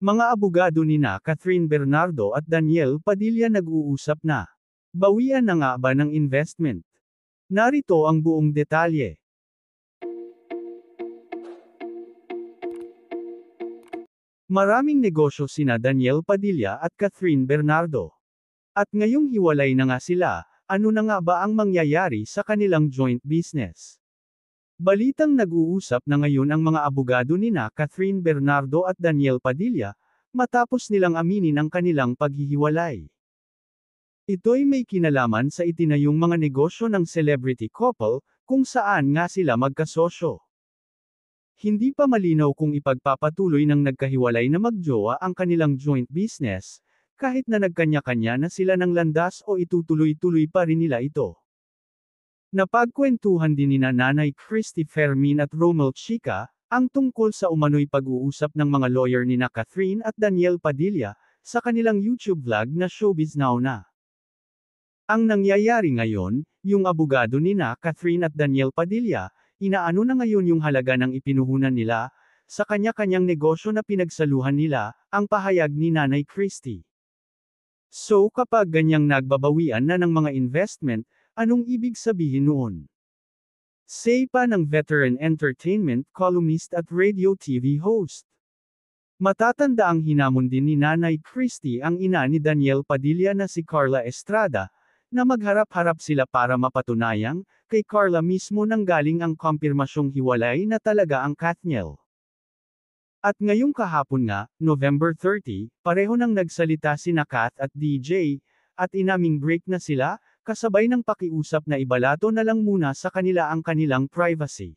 Mga abogado ni na Catherine Bernardo at Daniel Padilla nag-uusap na. Bawian na nga ba ng investment? Narito ang buong detalye. Maraming negosyo sina Daniel Padilla at Catherine Bernardo. At ngayong hiwalay na nga sila, ano na nga ba ang mangyayari sa kanilang joint business? Balitang nag-uusap na ngayon ang mga abogado ni na Catherine Bernardo at Daniel Padilla, matapos nilang aminin ang kanilang paghihiwalay. Ito'y may kinalaman sa itinayong mga negosyo ng celebrity couple, kung saan nga sila magkasosyo. Hindi pa malinaw kung ipagpapatuloy ng nagkahiwalay na magjowa ang kanilang joint business, kahit na nagkanya-kanya na sila ng landas o itutuloy-tuloy pa rin nila ito. Napagkwentuhan din ni Nanay Christy Fermin at Romel Chica, ang tungkol sa umano'y pag-uusap ng mga lawyer nina Catherine at Daniel Padilla, sa kanilang YouTube vlog na Showbiz Now na. Ang nangyayari ngayon, yung abogado nina Catherine at Daniel Padilla, inaano na ngayon yung halaga ng ipinuhunan nila, sa kanya-kanyang negosyo na pinagsaluhan nila, ang pahayag ni Nanay Christie. So kapag ganyang nagbabawian na ng mga investment, Anong ibig sabihin noon? Say pa ng veteran entertainment columnist at radio TV host. Matatanda ang hinamon din ni Nanay Christie ang ina ni Daniel Padilla na si Carla Estrada, na magharap-harap sila para mapatunayang, kay Carla mismo nang galing ang kompirmasyong hiwalay na talaga ang Kathniel. At ngayong kahapon nga, November 30, pareho nang nagsalita sina Kat at DJ, at inaming break na sila, kasabay ng pakiusap na ibalato na lang muna sa kanila ang kanilang privacy.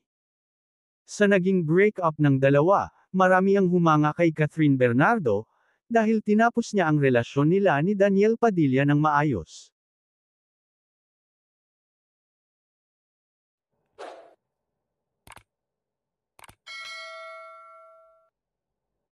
Sa naging breakup ng dalawa, marami ang humanga kay Catherine Bernardo, dahil tinapos niya ang relasyon nila ni Daniel Padilla ng maayos.